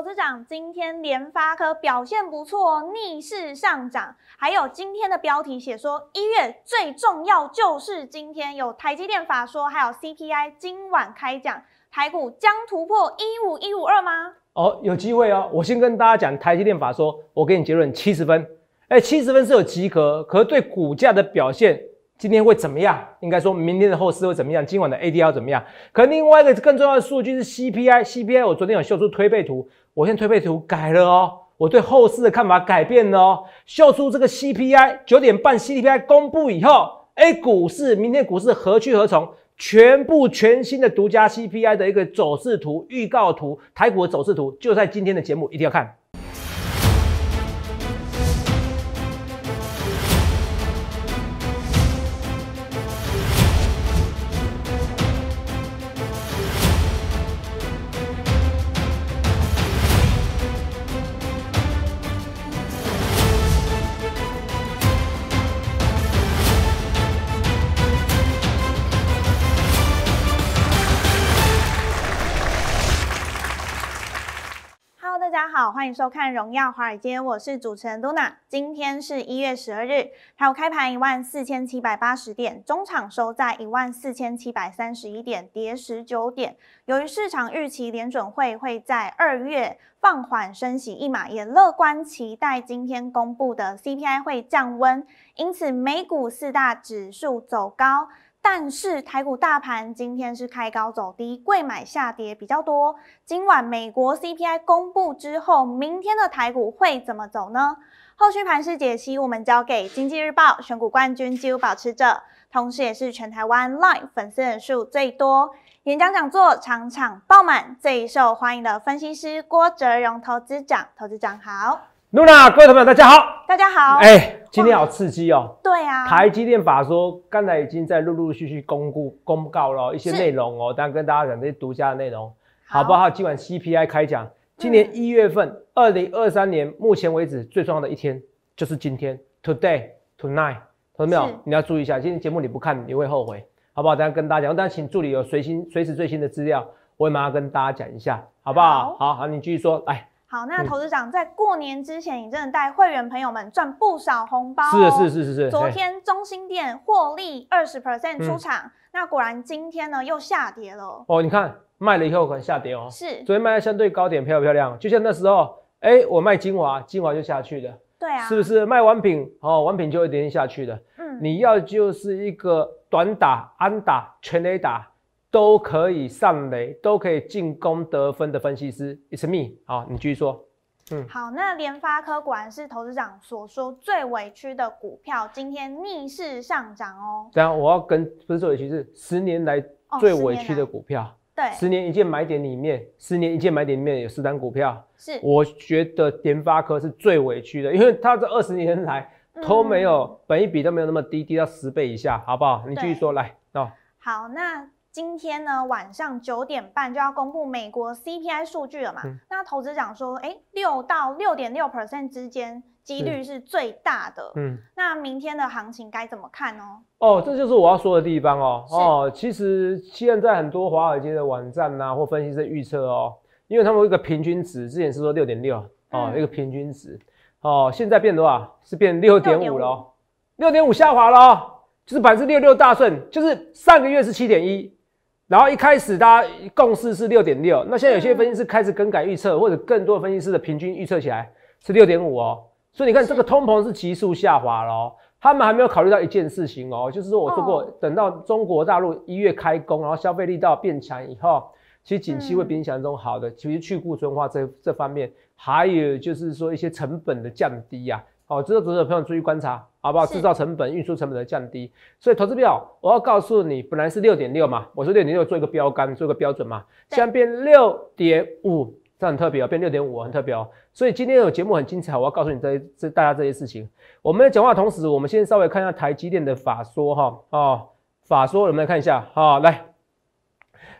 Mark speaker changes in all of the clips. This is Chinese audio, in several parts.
Speaker 1: 董事长，今天联发科表现不错，逆势上涨。还有今天的标题写说一月最重要就是今天有台积电法说，还有 CPI 今晚开讲，台股将突破一五一五二吗？
Speaker 2: 哦，有机会哦。我先跟大家讲台积电法说，我给你结论七十分。哎，七十分是有及格，可是对股价的表现，今天会怎么样？应该说明天的后市会怎么样？今晚的 ADR 怎么样？可另外一个更重要的数据是 CPI，CPI 我昨天有秀出推背图。我现在推背图改了哦，我对后市的看法改变了哦。秀出这个 CPI 九点半 CPI 公布以后，A 股市明天股市何去何从？全部全新的独家 CPI 的一个走势图预告图，台股的走势图就在今天的节目，一定要看。
Speaker 1: 欢迎收看《荣耀华尔街》，我是主持人 Luna。今天是一月十二日，还有开盘一万四千七百八十点，中场收在一万四千七百三十一点，跌十九点。由于市场预期联准会会在二月放缓升息一码，也乐观期待今天公布的 CPI 会降温，因此美股四大指数走高。但是台股大盘今天是开高走低，贵买下跌比较多。今晚美国 CPI 公布之后，明天的台股会怎么走呢？后续盘势解析，我们交给经济日报选股冠军、基伍保持者，同时也是全台湾 Line 粉丝人数最多、演讲讲座场场爆满、最受欢迎的分析师郭哲荣投资长。投资长好。
Speaker 2: 露娜，各位朋友，大家好，
Speaker 1: 大家好，哎，
Speaker 2: 今天好刺激哦。
Speaker 1: 对啊，台
Speaker 2: 积电法说，刚才已经在陆陆续续公布公告了一些内容哦，但跟大家讲这些独家的内容，好不好？今晚 CPI 开讲，今年一月份，二零二三年目前为止最重要的一天就是今天，today tonight，朋友没有？你要注意一下，今天节目你不看你会后悔，好不好？等下跟大家讲，但请助理有随新、随时最新的资料，我也马上跟大家讲一下，好不好？好，好，你继续说，来。
Speaker 1: 好，那投资长在过年之前，你真的带会员朋友们赚不少红包。是是是是是。昨天中心店获利二十 percent 出场，那果然今天呢又下跌了。
Speaker 2: 哦，你看卖了以后能下跌哦。是。昨天卖在相对高点，漂不漂亮？就像那时候，哎，我卖精华，精华就下去了。对啊。是不是卖完品哦？完品就一点点下去了。嗯。你要就是一个短打、安打、全雷打。都可以上雷，都可以进攻得分的分析师，It's me。好，你继续说。嗯，
Speaker 1: 好，那联发科果然是投资长所说最委屈的股票，今天逆势上涨哦。
Speaker 2: 这样，我要跟分数委屈是十年来最委屈的股票。对，十年一件买点里面，十年一件买点里面有四单股票，是我觉得联发科是最委屈的，因为它这二十年来都没有，本一笔都没有那么低，低到十倍以下，好不好？你继续说，来哦。
Speaker 1: 好，那。今天呢，晚上九点半就要公布美国 C P I 数据了嘛？那投资讲说，哎，六到六点六 percent 之间几率是最大的。嗯，那明天的行情该怎么看哦？
Speaker 2: 哦，这就是我要说的地方哦。哦，其实现在很多华尔街的网站呐，或分析师预测哦，因为他们一个平均值之前是说六点六啊，一个平均值哦，现在变多少？是变六点五了六点五下滑了就是百分之六六大顺，就是上个月是七点一。然后一开始大家共识是六点六，那现在有些分析师开始更改预测，或者更多分析师的平均预测起来是六点五哦。所以你看这个通膨是急速下滑了，他们还没有考虑到一件事情哦，就是说我说过，等到中国大陆一月开工，然后消费力道变强以后，其实景气会比你想象中好的，其实去库存化这这方面，还有就是说一些成本的降低呀。哦，知道知识的朋友注意观察，好不好？制造成本、运输成本的降低，所以投资票，我要告诉你，本来是六点六嘛，我说六点六做一个标杆，做一个标准嘛，现在变六点五，这很特别哦，变六点五很特别哦。所以今天有节目很精彩，我要告诉你这这大家这些事情。我们讲话同时，我们先稍微看一下台积电的法说哈，哦，法说我们来看一下，好，来，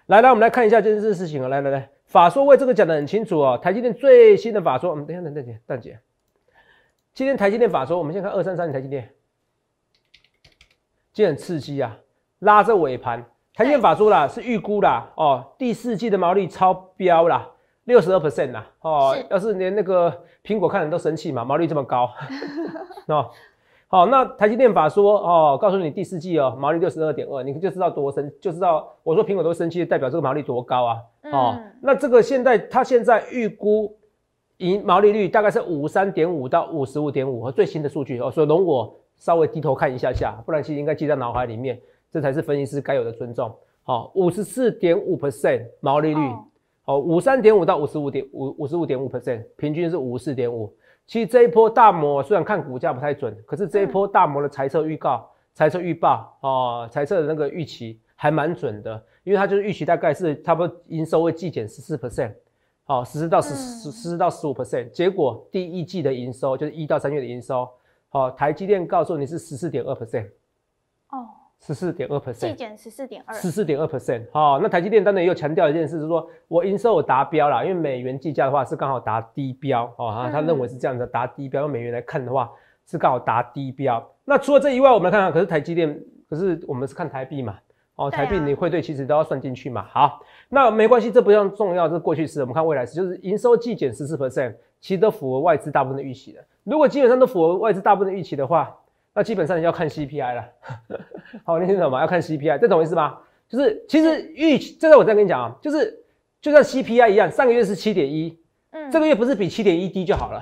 Speaker 2: 来来，我们来看一下这件事情啊，来来来，法说为这个讲的很清楚哦，台积电最新的法说，我们等一下，等等姐，蛋姐。今天台积电法说，我们先看二三三，台积电，今天很刺激啊，拉着尾盘。台积电法说啦，是预估啦，哦，第四季的毛利超标啦，六十二 percent 啦，哦，要是连那个苹果看人都生气嘛，毛利这么高，哦，好，那台积电法说，哦，告诉你第四季哦，毛利六十二点二，你就知道多生，就知道我说苹果多生气，代表这个毛利多高啊，哦，那这个现在他现在预估。盈毛利率大概是五三点五到五十五点五，和最新的数据哦，所以容我稍微低头看一下下，不然其实应该记在脑海里面，这才是分析师该有的尊重。好，五十四点五 percent 毛利率，好五三点五到五十五点五，五十五点五 percent，平均是五十四点五。其实这一波大摩虽然看股价不太准，可是这一波大摩的财测预告、财测预报啊、财测的那个预期还蛮准的，因为它就是预期大概是差不多营收会季减十四 percent。好，十四到十十十四到十五 percent，结果第一季的营收就是一到三月的营收。好，台积电告诉你是十四点二 percent，哦，十四点二 percent，季
Speaker 1: 减十四点二，十四
Speaker 2: 点二 percent。好，那台积电当然也有强调一件事，是说我营收我达标了，因为美元计价的话是刚好达低标。哦，哈，他认为是这样的，达低标用美元来看的话是刚好达低标。那除了这以外，我们来看看，可是台积电，可是我们是看台币嘛？哦，台币你汇兑，其实都要算进去嘛。好，那没关系，这不重要，这是过去式。我们看未来式，就是营收季减十四 percent，其实都符合外资大部分的预期了。如果基本上都符合外资大部分的预期的话，那基本上要看 CPI 了。好，你听懂吗？要看 CPI，这懂意思吗？就是其实预期，这个我再跟你讲啊，就是就像 CPI 一样，上个月是七点一，嗯，这个月不是比七点一低就好了，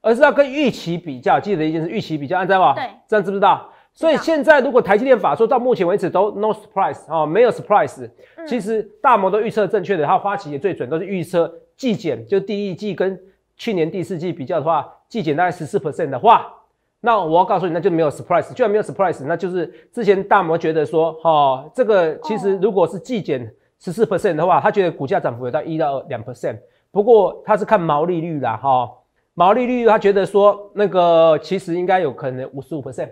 Speaker 2: 而是要跟预期比较。记得一件事，预期比较，按在吗？对，这样知不知道？所以现在，如果台积电法说到目前为止都 no surprise 哈，没有 surprise。其实大摩都预测正确的，它花旗也最准，都是预测季减，就第一季跟去年第四季比较的话，季减大概十四 percent 的话，那我要告诉你，那就没有 surprise。居然没有 surprise，那就是之前大摩觉得说，哈，这个其实如果是季减十四 percent 的话，他觉得股价涨幅有到一到两 percent。不过他是看毛利率啦，哈，毛利率他觉得说，那个其实应该有可能五十五 percent。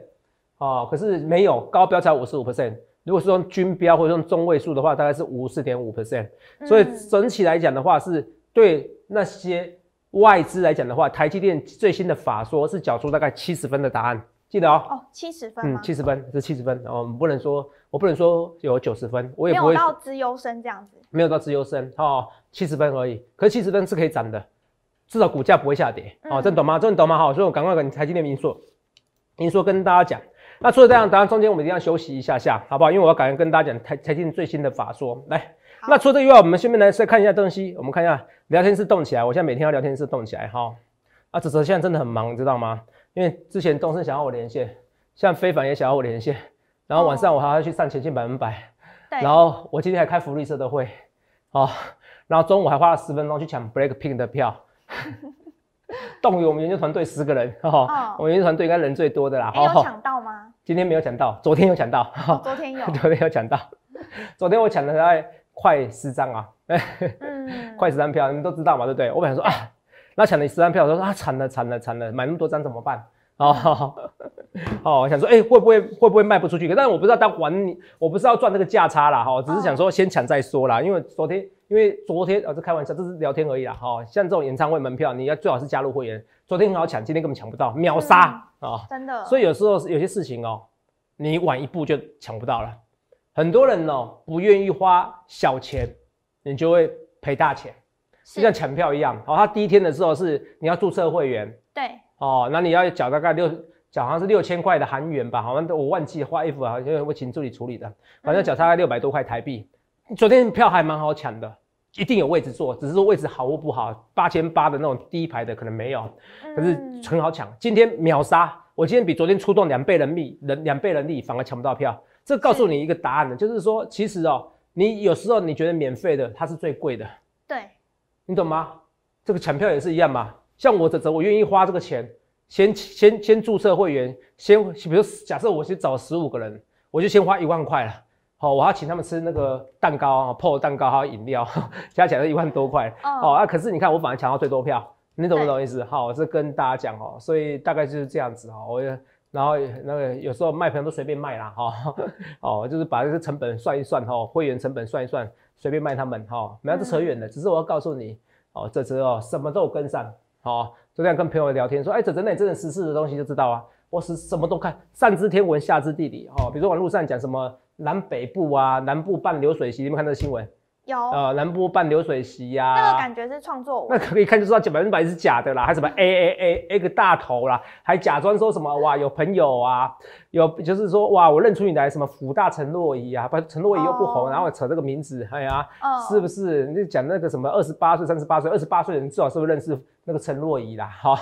Speaker 2: 哦，可是没有高标才五十五 percent，如果是用均标或者用中位数的话，大概是五四点五 percent，所以整体来讲的话，是对那些外资来讲的话，台积电最新的法说是缴出大概七十分的答案，记得哦。
Speaker 1: 哦，七十分。嗯，七十
Speaker 2: 分是七十分，哦，不能说我不能说有九十分，我也不会到
Speaker 1: 资优生这样子，
Speaker 2: 没有到资优生，哦，七十分而已，可七十分是可以涨的，至少股价不会下跌，哦，这懂吗？这你懂吗？好，所以我赶快跟你台积电民说，民说跟大家讲。那除了这样，当然中间我们一定要休息一下下，好不好？因为我要赶快跟大家讲财财经最新的法说来。那除了这以外，我们顺便来再看一下东西。我们看一下聊天室动起来，我现在每天要聊天室动起来哈。啊，哲泽现在真的很忙，你知道吗？因为之前东升想要我连线，现在非凡也想要我连线，然后晚上我还要去上前线百分百，然后我今天还开福利社的会，哦，然后中午还花了十分钟去抢 Blackpink 的票，动于我们研究团队十个人，哈，我们研究团队应该人最多的啦，有抢到吗？今天没有抢到，昨天有抢到。
Speaker 1: 昨天有，昨
Speaker 2: 天有抢到。昨天我抢了大概快十张啊，嗯，快十张票，你们都知道嘛，对不对？我本想说啊，那抢了十张票，我说啊惨了惨了惨了，买那么多张怎么办？哦，哦，我想说，哎，会不会会不会卖不出去？但是我不知道他管你，我不是要赚这个价差啦，哈，只是想说先抢再说啦。因为昨天，因为昨天啊是开玩笑，这是聊天而已啦。哈，像这种演唱会门票，你要最好是加入会员。昨天很好抢，今天根本抢不到，秒杀啊！真的。所以有时候有些事情哦，你晚一步就抢不到了。很多人哦不愿意花小钱，你就会赔大钱，就像抢票一样。哦，他第一天的时候是你要注册会员。对。哦，那你要缴大概六，缴好像是六千块的韩元吧？好像我忘记花衣服，好像我请助理处理的，反正缴大概六百多块台币。昨天票还蛮好抢的。一定有位置坐，只是说位置好或不好。八千八的那种第一排的可能没有，可是很好抢。今天秒杀，我今天比昨天出动两倍人力，人两倍人力反而抢不到票，这告诉你一个答案呢，就是说其实哦，你有时候你觉得免费的它是最贵的，对，你懂吗？这个抢票也是一样嘛。像我这则我愿意花这个钱，先先先注册会员，先比如假设我先找十五个人，我就先花一万块了。好，我要请他们吃那个蛋糕啊，破蛋糕还有饮料，加起来是一万多块。哦，啊，可是你看，我反而抢到最多票，你懂不懂意思？好，是跟大家讲哦，所以大概就是这样子哦。我然后那个有时候卖朋友都随便卖啦，哈，哦，就是把这个成本算一算哈，会员成本算一算，随便卖他们哈。没这扯远了，只是我要告诉你哦，这次哦什么都跟上，哦，昨天跟朋友聊天说，哎，这真的真的实事的东西就知道啊，我是什么都看，上知天文下知地理，哦，比如说网络上讲什么。南北部啊，南部办流水席，你们看这新闻。有呃，南波半流水席呀，那个感
Speaker 1: 觉是创作。那可
Speaker 2: 以看就知道，假百分之百是假的啦。还什么 A A A A 个大头啦，还假装说什么哇，有朋友啊，有就是说哇，我认出你来，什么福大陈若仪啊，不，陈若仪又不红，然后扯这个名字，哎呀，是不是？你讲那个什么二十八岁、三十八岁，二十八岁人至少是不认识那个陈若仪啦，好，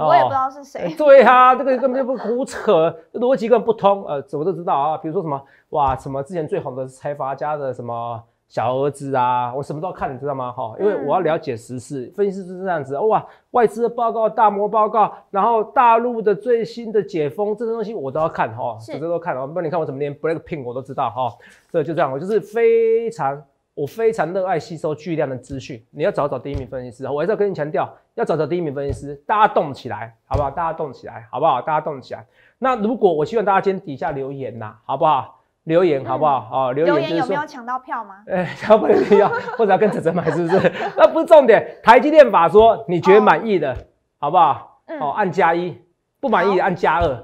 Speaker 2: 我也不知道是谁。对啊，这个根本就不胡扯，逻辑根本不通。呃，怎么都知道啊，比如说什么哇，什么之前最红的是财阀家的什么。小儿子啊，我什么都要看，你知道吗？哈，因为我要了解时事，分析师是这样子，哇，外资的报告、大摩报告，然后大陆的最新的解封，这些东西我都要看，哈，我都看啊。不然你看我怎么连 Blackpink 我都知道，哈，这就这样，我就是非常，我非常热爱吸收巨量的资讯。你要找找第一名分析师，我还是要跟你强调，要找找第一名分析师。大家动起来，好不好？大家动起来，好不好？大家动起来。那如果我希望大家今天底下留言呐，好不好？留言好不好？哦，留言有没有
Speaker 1: 抢到票吗？
Speaker 2: 哎，要不要，或者要跟泽泽买是不是？那不是重点。台积电法说，你觉得满意的，好不好？哦，按加一，不满意按加二，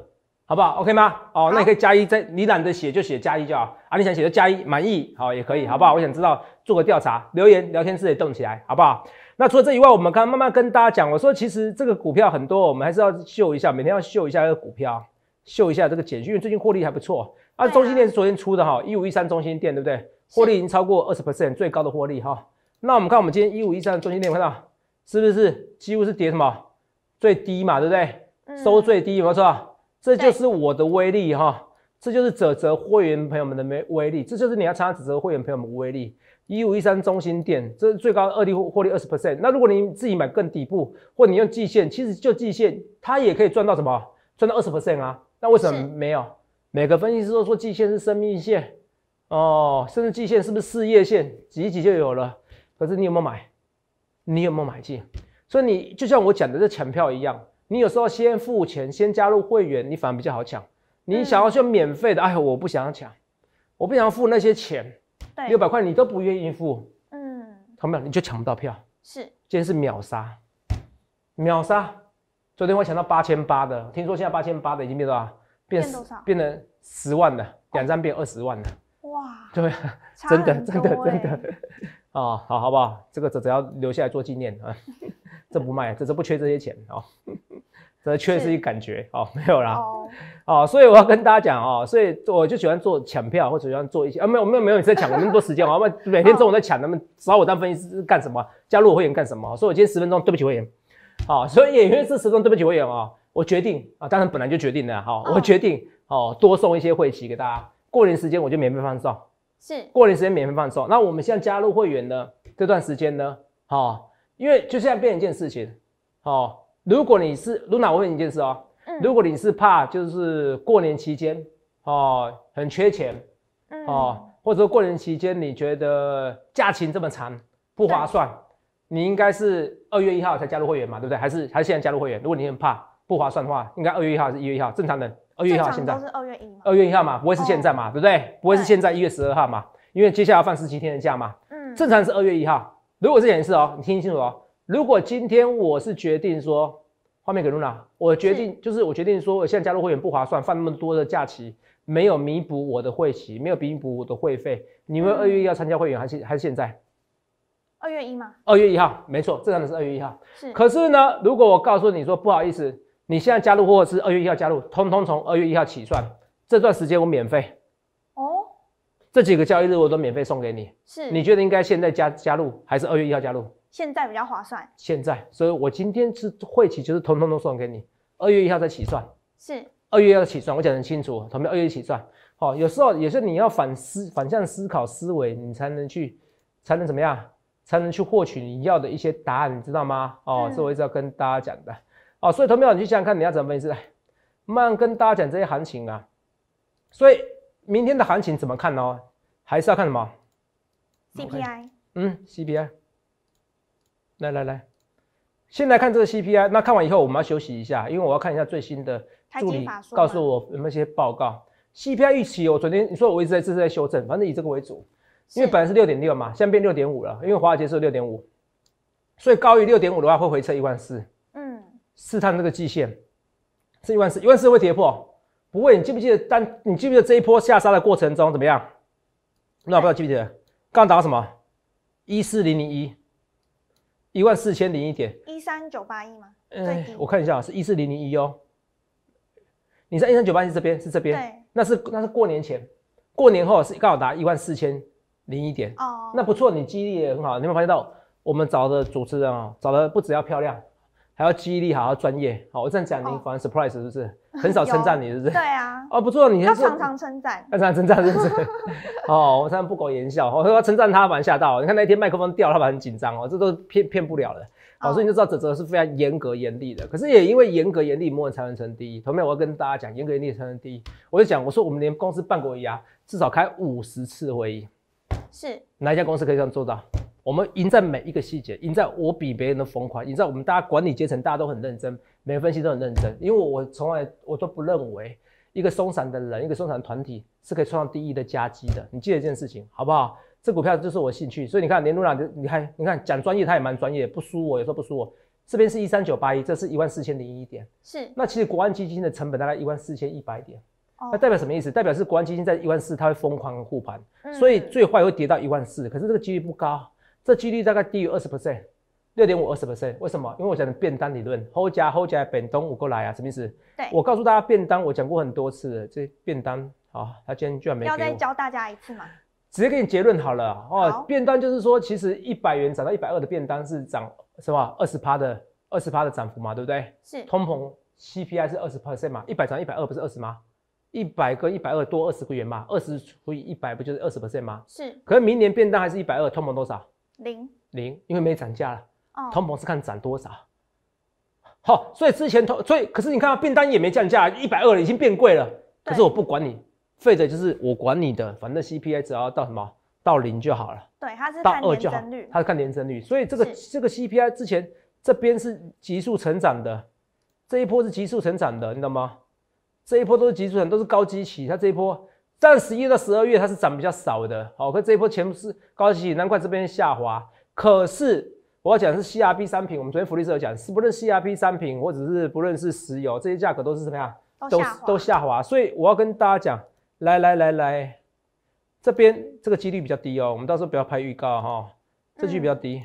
Speaker 2: 好不好？OK 吗？哦，那你可以加一，在你懒得写就写加一就好啊。你想写就加一，满意好也可以，好不好？我想知道，做个调查，留言聊天室也动起来，好不好？那除了这以外，我们刚刚慢慢跟大家讲，我说其实这个股票很多，我们还是要秀一下，每天要秀一下这个股票，秀一下这个简讯，因为最近获利还不错。那中心店是昨天出的哈，一五一三中心店对不对？获利已经超过二十 percent，最高的获利哈。那我们看我们今天一五一三中心店，看到是不是几乎是跌什么最低嘛，对不对？收最低，有没有错，这就是我的威力哈，这就是褶褶会员朋友们的没威力，这就是你要参加褶责会员朋友们的威力。一五一三中心店，这是最高二利获利二十 percent。那如果你自己买更底部，或你用季线，其实就季线，它也可以赚到什么？赚到二十 percent 啊？那为什么没有？每个分析师都说季线是生命线，哦，甚至季线是不是事业线？挤一挤就有了。可是你有没有买？你有没有买进？所以你就像我讲的，这抢票一样，你有时候先付钱，先加入会员，你反而比较好抢。你想要去免费的，哎，我不想要抢，我不想付那些钱，六百块你都不愿意付，嗯，同没有？你就抢不到票。是，今天是秒杀，秒杀。昨天我抢到八千八的，听说现在八千八的已经变多少？变多少？变得十万的，两张变二十万的。
Speaker 1: 哇！对，真的真的真的。
Speaker 2: 哦，好好不好？这个只只要留下来做纪念啊，这不卖，可是不缺这些钱哦。这缺是一感觉哦，没有啦。哦。哦，所以我要跟大家讲哦，所以我就喜欢做抢票，或者喜欢做一些啊，没有没有没有你在抢那么多时间哦，我们每天中午在抢，他们找我当分析师干什么？加入我会员干什么？所以我今天十分钟对不起会员，好，所以演员是十分钟对不起会员啊。我决定啊，当然本来就决定了哈。我决定哦，多送一些会旗给大家。过年时间我就免费放送，是过年时间免费放送。那我们现在加入会员呢？这段时间呢？哈，因为就在变一件事情哦。如果你是露娜，问你一件事哦。嗯。如果你是怕就是过年期间哦很缺钱，嗯哦，或者过年期间你觉得假期这么长不划算，你应该是二月一号才加入会员嘛，对不对？还是还是现在加入会员？如果你很怕。不划算的话，应该二月一号还是一月一号？正常的二月一号现在是二月一，二月一号嘛，不会是现在嘛，对不对？不会是现在一月十二号嘛？因为接下来放十七天的假嘛。嗯，正常是二月一号。如果是演示哦，你听清楚哦。如果今天我是决定说，画面给露娜，我决定就是我决定说，我现在加入会员不划算，放那么多的假期没有弥补我的会期，没有弥补我的会费。你们二月一号参加会员还是还是现在？二月一吗？二月一号，没错，正常的是二月一号。是。可是呢，如果我告诉你说，不好意思。你现在加入，或者是二月一号加入，通通从二月一号起算。这段时间我免费哦，这几个交易日我都免费送给你。是，你觉得应该现在加加入，还是二月一号加入？
Speaker 1: 现在比较划算。
Speaker 2: 现在，所以我今天是会起，就是通通都送给你。二月一号再起算。是。二月一号起算，我讲的清楚，同没二月起算。好，有时候也是你要反思、反向思考思维，你才能去，才能怎么样，才能去获取你要的一些答案，你知道吗？哦，这我一直要跟大家讲的。哦，所以投票你去想想看，你要怎么事。思？慢跟大家讲这些行情啊。所以明天的行情怎么看呢？还是要看什么？CPI。嗯，CPI。来来来，先来看这个 CPI。那看完以后，我们要休息一下，因为我要看一下最新的助理告诉我有哪些报告。CPI 预期，我昨天你说我一直在这是在修正，反正以这个为主，因为本来是六点六嘛，现变六点五了，因为华尔街是六点五，所以高于六点五的话会回撤一万四。试探这个季线，是一万四，一万四会跌破？不会，你记不记得？但你记不记得这一波下杀的过程中怎么样？那不知道记不记得？刚刚达什么？一四零零一，一万四千零一点。
Speaker 1: 一三九八一吗？
Speaker 2: 嗯，我看一下是一四零零一哦。你在一三九八一这边是这边，对，那是那是过年前，过年后是刚好达一万四千零一点。哦，那不错，你记忆力也很好。你有没有发现到我们找的主持人啊？找的不只要漂亮。还要记忆力好，要专业好。我这样讲你反而 surprise 是不是？很少称赞你是不是？对啊。哦，不错，你要是。他常
Speaker 1: 常称赞。常常称赞是不是？
Speaker 2: 哦，我常常不苟言笑。我说要称赞他反而吓到。你看那一天麦克风掉，他反而很紧张哦。这都是骗骗不了的。老所以你就知道哲哲是非常严格严厉的。可是也因为严格严厉，默们才能成第一。后面我要跟大家讲，严格严厉才能第一。我就讲，我说我们连公司办过一啊，至少开五十次会议。是。哪一家公司可以这样做到？我们赢在每一个细节，赢在我比别人的疯狂。赢在我们大家管理阶层大家都很认真，每个分析都很认真。因为我从来我都不认为一个松散的人，一个松散团体是可以创造第一的佳绩的。你记得这件事情好不好？这股票就是我兴趣，所以你看连陆朗就你看你看讲专业他也蛮专业，不输我有时候不输我。这边是一三九八一，这是一万四千零一点，是。那其实国安基金的成本大概一万四千一百点，那代表什么意思？代表是国安基金在一万四它会疯狂护盘，所以最坏会跌到一万四，可是这个几率不高。这几率大概低于二十 percent，六点五二十 percent，为什么？因为我讲的便单理论，hold 加 hold 加，等五过来啊，什么意思？对，我告诉大家便单，我讲过很多次了，这便单啊，他今天居然没给我。要再教
Speaker 1: 大家一次嘛？
Speaker 2: 直接给你结论好了哦，便单就是说，其实一百元涨到一百二的便单是涨什么？二十趴的，二十趴的涨幅嘛，对不对？是，通膨 C P I 是二十 percent 嘛，一百涨一百二不是二十吗？一百个一百二多二十个元嘛，二十除以一百不就是二十 percent 吗？是，可是明年便单还是一百二，通膨多少？零零，因为没涨价了。通膨是看涨多少，好，所以之前通，所以可是你看到订单也没降价，一百二了，已经变贵了。可是我不管你，废的，就是我管你的，反正 CPI 只要到什么到零就好了。
Speaker 1: 对，它是到二就好，它是
Speaker 2: 看年增率。所以这个这个 CPI 之前这边是急速成长的，这一波是急速成长的，你知道吗？这一波都是急速，成，都是高基起，它这一波。但十一到十二月，它是涨比较少的，好，可这一波全部是高息，难怪这边下滑。可是我要讲是 CRB 商品，我们昨天福利社有讲是不论 CRB 商品，或者是不论是石油这些价格都是怎么样，都都下滑。所以我要跟大家讲，来来来来，这边这个几率比较低哦，我们到时候不要拍预告哈，这几率比较低，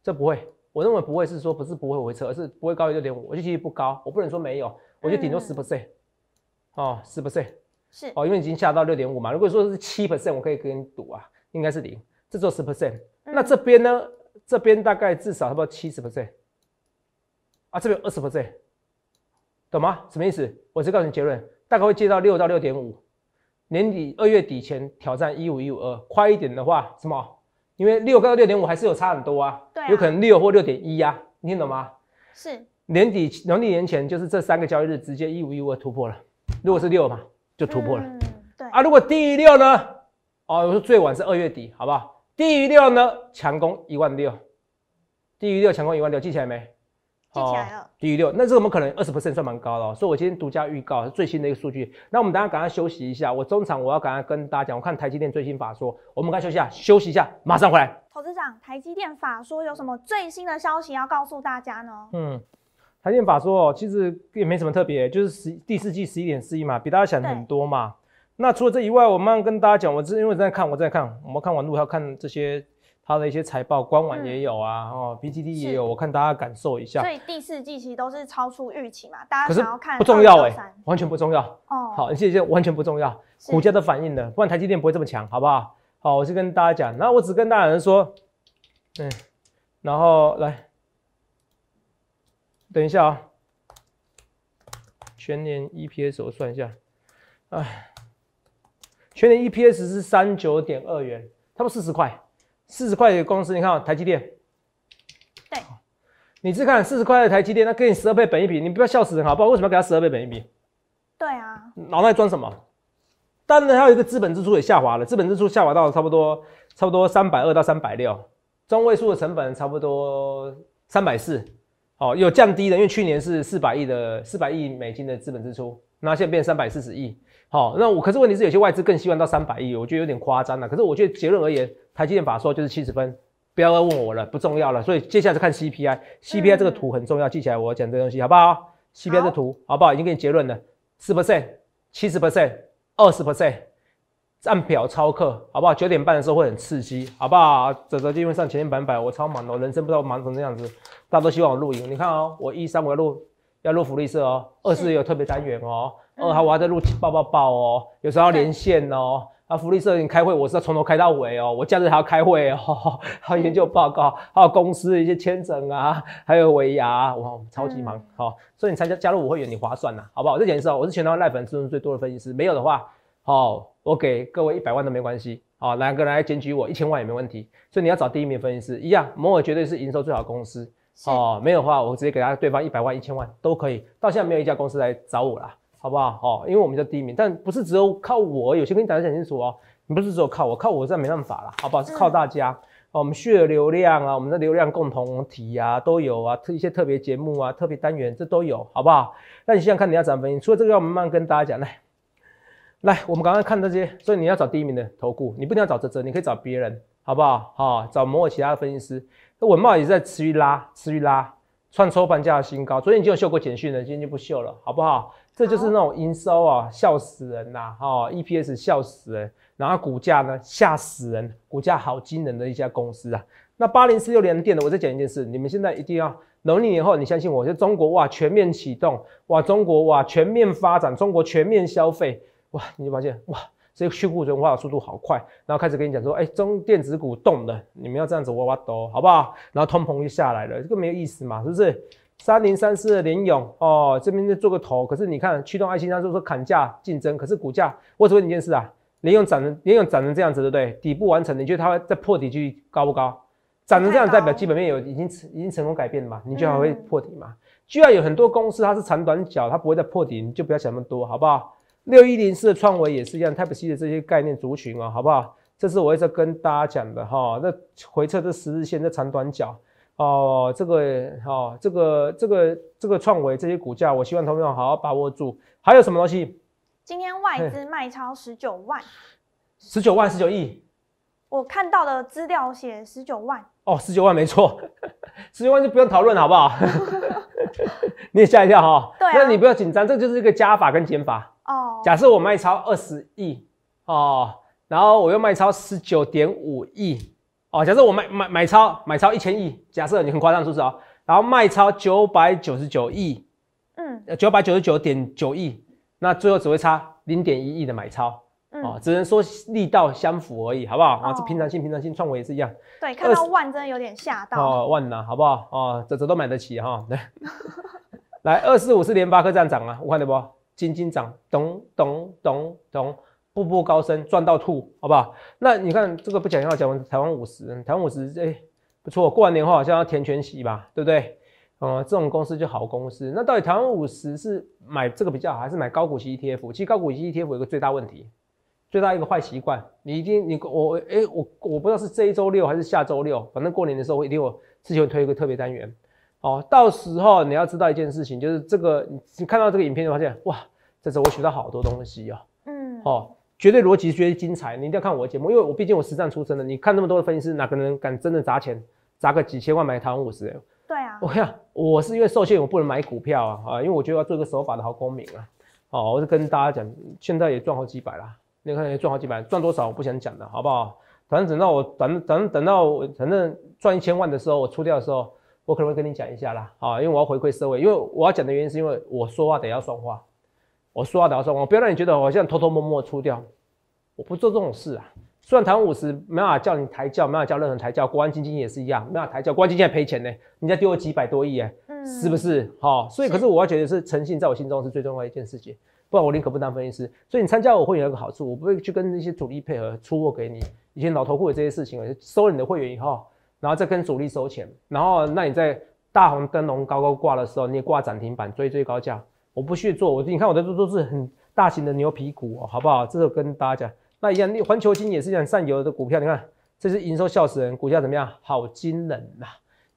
Speaker 2: 这不会，我认为不会是说不是不会回撤，而是不会高于六点五，我就几率不高，我不能说没有，我就顶多十不 t 哦，十不 t 是哦，因为已经下到六点五嘛。如果说是七 percent，我可以跟你赌啊，应该是零。这做十 percent，那这边呢？这边大概至少差不多七十 percent，啊，这边二十 percent，懂吗？什么意思？我只告诉你结论，大概会借到六到六点五，年底二月底前挑战一五一五二。快一点的话，什么？因为六跟到六点五还是有差很多啊，对，有可能六或六点一啊，你听懂吗？是年底农历年前，就是这三个交易日直接一五一五二突破了。如果是六嘛？就突破了，对啊，如果低于六呢？哦，我说最晚是二月底，好不好？低于六呢，强攻一万六，低于六强攻一万六，记起来没？记起来了。低于六，那这我们可能二十 percent 算蛮高了。所以我今天独家预告最新的一个数据。那我们等下赶快休息一下，我中场我要赶快跟大家讲，我看台积电最新法说，我们该休息啊，休息一下，马上回来。
Speaker 1: 投资长，台积电法说有什么最新的消息要告诉大家呢？
Speaker 2: 嗯。台电法说，其实也没什么特别，就是十第四季十一点四亿嘛，比大家想的很多嘛。那除了这以外，我慢慢跟大家讲。我因为我在看，我在看，我们看完还要看这些它的一些财报，官网也有啊，哦，B T D 也有，我看大家感受一下。所以
Speaker 1: 第四季其实都是超出预期嘛，大家想要看不重要哎，完全不重要哦。好，
Speaker 2: 谢谢，完全不重要，股价的反应的，不然台积电不会这么强，好不好？好，我是跟大家讲，那我只跟大家说，嗯，然后来。等一下啊，全年 EPS 我算一下，哎，全年 EPS 是三九点二元，差不多四十块。四十块的公司，你看台积电，对，你是看四十块的台积电，那给你十二倍本一比，你不要笑死人好，不知道为什么要给他十二倍本一比。对啊，脑袋装什么？当然还有一个资本支出也下滑了，资本支出下滑到差不多差不多三百二到三百六，中位数的成本差不多三百四。哦，有降低的，因为去年是四百亿的四百亿美金的资本支出，那现在变三百四十亿。好，那我可是问题是有些外资更希望到三百亿，我觉得有点夸张了。可是我觉得结论而言，台积电法说就是七十分，不要问我了，不重要了。所以接下来看 CPI，CPI 这个图很重要，记起来我讲的东西好不好？CPI 的图好不好？已经给你结论了，四 percent，七十 percent，二十 percent。按表超客，好不好？九点半的时候会很刺激，好不好？这这基本上前天板板我超忙的，我人生不知道忙成这样子。大家都希望我录影，你看哦，我一三我要录，要录福利社哦，二四有特别单元哦，二号我还在录抱抱抱哦，有时候要连线哦，啊福利社你开会我是要从头开到尾哦，我假日还要开会哦，还有研究报告，还有公司一些签证啊，还有维牙，哇，超级忙，好，所以你参加加入我会员你划算呐，好不好？我这点知哦，我是全台赖粉丝中最多的分析师，没有的话。哦，我给各位一百万都没关系，哦，两个来检举我一千万也没问题，所以你要找第一名分析师一样，摩尔绝对是营收最好的公司，哦，没有话我直接给他对方一百万一千万都可以，到现在没有一家公司来找我啦，好不好？哦，因为我们叫第一名，但不是只有靠我，有些跟你讲的讲清楚哦，你不是只有靠我，靠我这没办法啦，好不好？是靠大家，哦，我们血流量啊，我们的流量共同体啊都有啊，特一些特别节目啊，特别单元这都有，好不好？那你想想看你要怎么分析，除了这个要慢慢跟大家讲来。来，我们刚刚看这些，所以你要找第一名的投顾，你不一定要找泽泽，你可以找别人，好不好？好，找某某其他的分析师。那文茂也在持续拉，持续拉，创收盘价的新高。昨天已经有秀过简讯了，今天就不秀了，好不好？这就是那种营收啊，笑死人呐！哈，EPS 笑死人，然后股价呢，吓死人，股价好惊人的一家公司啊。那八零四六年的电的，我再讲一件事，你们现在一定要农历年后，你相信我，就中国哇，全面启动哇，中国哇，全面发展，中国全面消费。哇，你就发现哇，这个去库存化的速度好快，然后开始跟你讲说，哎，中电子股动了，你们要这样子挖挖抖，好不好？然后通膨就下来了，这个没有意思嘛，是不是？三零三四的联永哦，这边在做个头，可是你看驱动爱心上都说砍价竞争，可是股价只什你一件事啊？联永涨成联永涨成这样子，对不对？底部完成，你觉得它再破底区高不高？涨成这样代表基本面有已经已经成功改变了嘛？你觉得会破底吗？居然有很多公司它是长短脚，它不会再破底，你就不要想那么多，好不好？六一零四的创维也是一样 t y p e c 的这些概念族群啊，好不好？这是我一在跟大家讲的哈。那回撤这十日线，的长短角哦，这个哦，这个这个这个创维这些股价，我希望朋友好好把握住。还有什么东西？
Speaker 1: 今天外资卖超十九万，
Speaker 2: 十九万十九亿，
Speaker 1: 我看到的资料写十九万
Speaker 2: 哦，十九万没错，十九万就不用讨论，好不好？你也吓一跳哈，对啊，那你不要紧张，这就是一个加法跟减法。哦，假设我卖超二十亿哦，然后我又卖超十九点五亿哦。假设我买买买超买超一千亿，假设你很夸张是不是啊？然后卖超九百九十九亿，嗯，九百九十九点九亿，那最后只会差零点一亿的买超哦，只能说力道相符而已，好不好啊？这平常心平常心，创维也是一样。
Speaker 1: 对，看到万真的有点吓到哦，万
Speaker 2: 呐，好不好哦，这这都买得起哈，对。来，二四五是连八科站涨啊，我看的不？斤斤涨，咚咚咚咚，步步高升，赚到吐，好不好？那你看这个不讲要讲完台湾五十，台湾五十，哎，不错，过完年后好像要填全席吧，对不对？哦，这种公司就好公司。那到底台湾五十是买这个比较好，还是买高股息 ETF？其实高股息 ETF 有个最大问题，最大一个坏习惯，你一定你我哎我我不知道是这一周六还是下周六，反正过年的时候我一定我自前推一个特别单元。哦，到时候你要知道一件事情，就是这个你看到这个影片就发现，哇，这次我学到好多东西哦。嗯，哦，绝对逻辑，绝对精彩，你一定要看我的节目，因为我毕竟我实战出身的。你看那么多的分析师，哪个人敢真的砸钱，砸个几千万买台湾五十？
Speaker 1: 对啊。我看
Speaker 2: 我是因为受限，我不能买股票啊啊，因为我觉得要做一个守法的好公民啊。哦，我就跟大家讲，现在也赚好几百啦，你看也赚好几百，赚多少我不想讲了，好不好？反正等到我，反正等到我，反正赚一千万的时候，我出掉的时候。我可能会跟你讲一下啦，啊，因为我要回馈社会，因为我要讲的原因是因为我说话得要算话，我说话得要算话，不要让你觉得我像偷偷摸摸出掉，我不做这种事啊。虽然谈五十，没法叫你抬轿，没法叫任何人抬轿，国安基金也是一样，没法抬轿，国安基金还赔钱呢，人家丢了几百多亿哎，是不是？哈，所以可是我要觉得是诚信在我心中是最重要的一件事情，不然我宁可不当分析师。所以你参加我会员有个好处，我不会去跟那些主力配合出货给你，以前老头股的这些事情收了你的会员以后。然后再跟主力收钱，然后那你在大红灯笼高高挂的时候，你也挂涨停板追最高价。我不去做，我你看我的都都是很大型的牛皮股哦，好不好？这个跟大家讲，那一样，环球金也是一样上游的股票。你看，这是营收笑死人，股价怎么样？好惊人呐！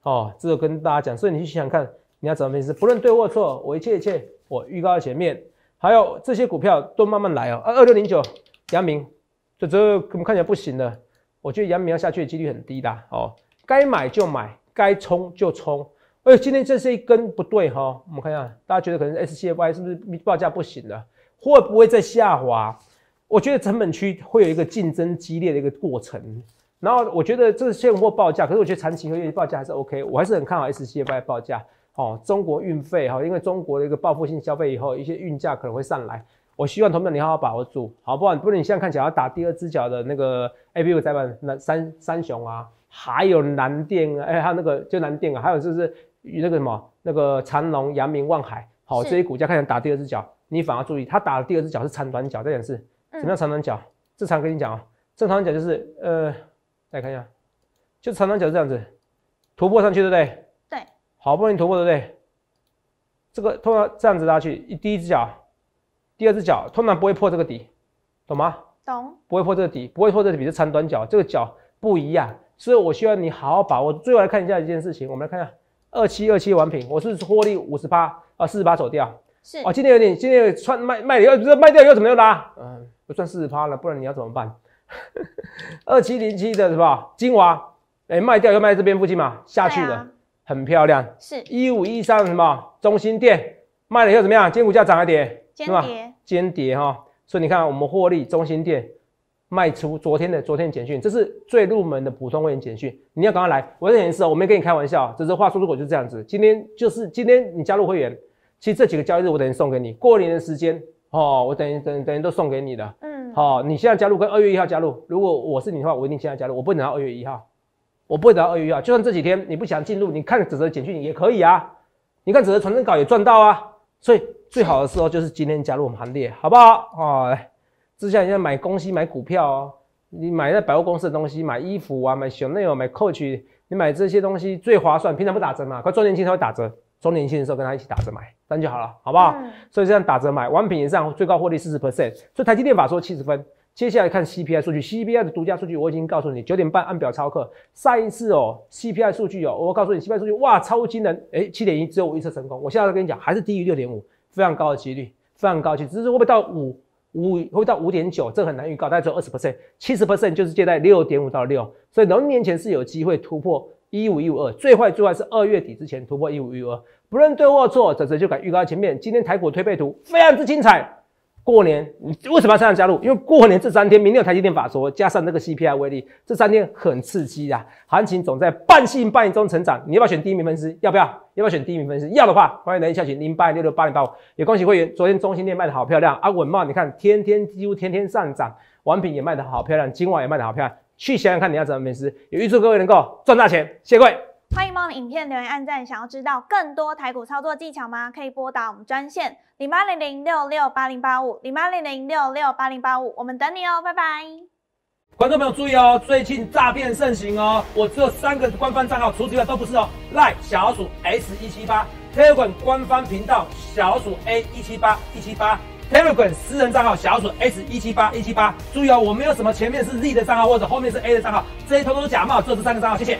Speaker 2: 哦，这个跟大家讲，所以你去想想看你要怎么回事？不论对或错，我一切一切我预告在前面。还有这些股票都慢慢来哦。呃，二六零九，阳明这这根本看起来不行了。我觉得阳明要下去的几率很低的哦。该买就买，该冲就冲。而今天这是一根不对哈，我们看一下，大家觉得可能 S C F Y 是不是报价不行了，会不会再下滑？我觉得成本区会有一个竞争激烈的一个过程。然后我觉得这现货报价，可是我觉得长期合约报价还是 OK，我还是很看好 S C F Y 报价。哦，中国运费哈，因为中国的一个报复性消费以后，一些运价可能会上来。我希望同们你好好把握住。好，不然不然你现在看起来要打第二只脚的那个 A B U d i o 那三三雄啊。还有南电啊，哎，还有那个就南电啊，还有就是与那个什么那个长隆、阳明、望海，好，这些股价开始打第二只脚，你反而注意，它打的第二只脚是长短脚，这点是什么叫长短脚？正常跟你讲啊，正常脚就是呃，大家看一下，就长短脚这样子突破上去，对不对？对。好不容易突破，对不对？这个通常这样子拉去，第一只脚、第二只脚通常不会破这个底，懂吗？懂。不会破这个底，不会破这个底是长短脚，这个脚不一样。所以我希望你好好把握。最后来看一下一件事情，我们来看一下二七二七完品，我是获利五十八啊，四十八走掉。是哦，今天有点，今天穿卖卖了，要不是卖掉又怎么样啦？嗯，不算四十趴了，不然你要怎么办？二七零七的是吧？精华，哎，卖掉又卖这边附近嘛，下去了，很漂亮。是一五一三什么？中心店卖了又怎么样？金股价涨一点，是吧？间跌哈，所以你看我们获利中心店。卖出昨天的昨天简讯，这是最入门的普通会员简讯，你要赶快来！我是严师，我没跟你开玩笑，只是话说出口就是这样子。今天就是今天，你加入会员，其实这几个交易日我等于送给你过年的时间哦，我等于等于等于都送给你的，嗯，好，你现在加入跟二月一号加入，如果我是你的话，我一定现在加入，我不等到二月一号，我不会等到二月一号。就算这几天你不想进入，你看指责简讯也可以啊，你看指责传真稿也赚到啊，所以最好的时候就是今天加入我们行列，好不好？哦，来。私下，你要买公司买股票哦，你买那百货公司的东西，买衣服啊，买 Chanel，买 Coach，你买这些东西最划算。平常不打折嘛，快周年庆他会打折，周年庆的时候跟他一起打折买，这样就好了，好不好？所以这样打折买，完品以上最高获利四十 percent。所以台积电法说七十分。接下来看 CPI 数据，CPI 的独家数据我已经告诉你，九点半按表超课。上一次哦，CPI 数据哦，我告诉你 CPI 数据哇，超惊人，哎，七点一，只有我预测成功。我现在跟你讲，还是低于六点五，非常高的几率，非常高几率，只是会不会到五？五会到五点九，这很难预告，大概只有二十 percent，七十 percent 就是借贷六点五到六，所以农历年前是有机会突破一五一五二，最坏最坏是二月底之前突破一五一五二。不论对或错，总之就敢预告前面。今天台股推背图非常之精彩，过年你为什么要这样加入？因为过年这三天，明天有台积电法说，加上那个 CPI 威力，这三天很刺激啊，行情总在半信半疑中成长。你要不要选第一名粉丝？要不要？要不要选第一名粉丝？要的话，欢迎来电下去。零八六六八零八五。也恭喜会员，昨天中心店卖的好漂亮啊，稳茂你看，天天几乎天天上涨，王品也卖的好漂亮，今晚也卖的好漂亮。去想想看你要怎么分析，也预祝各位能够赚大钱。谢谢各位，
Speaker 1: 欢迎猫影片留言、按赞。想要知道更多台股操作技巧吗？可以拨打我们专线零八零零六六八零八五，零八零零六六八零八五，我们等你哦，拜拜。
Speaker 2: 观众朋友注意哦，最近诈骗盛行哦，我这三个官方账号除此之外都不是哦。赖小鼠 s 一七八 t e r e g r a m 官方频道小鼠 a 一七八一七八 t e r e g r a m 私人账号小鼠 s 一七八一七八。注意哦，我没有什么前面是 z 的账号或者后面是 a 的账号，这些通通假冒，只有这三个账号，谢谢。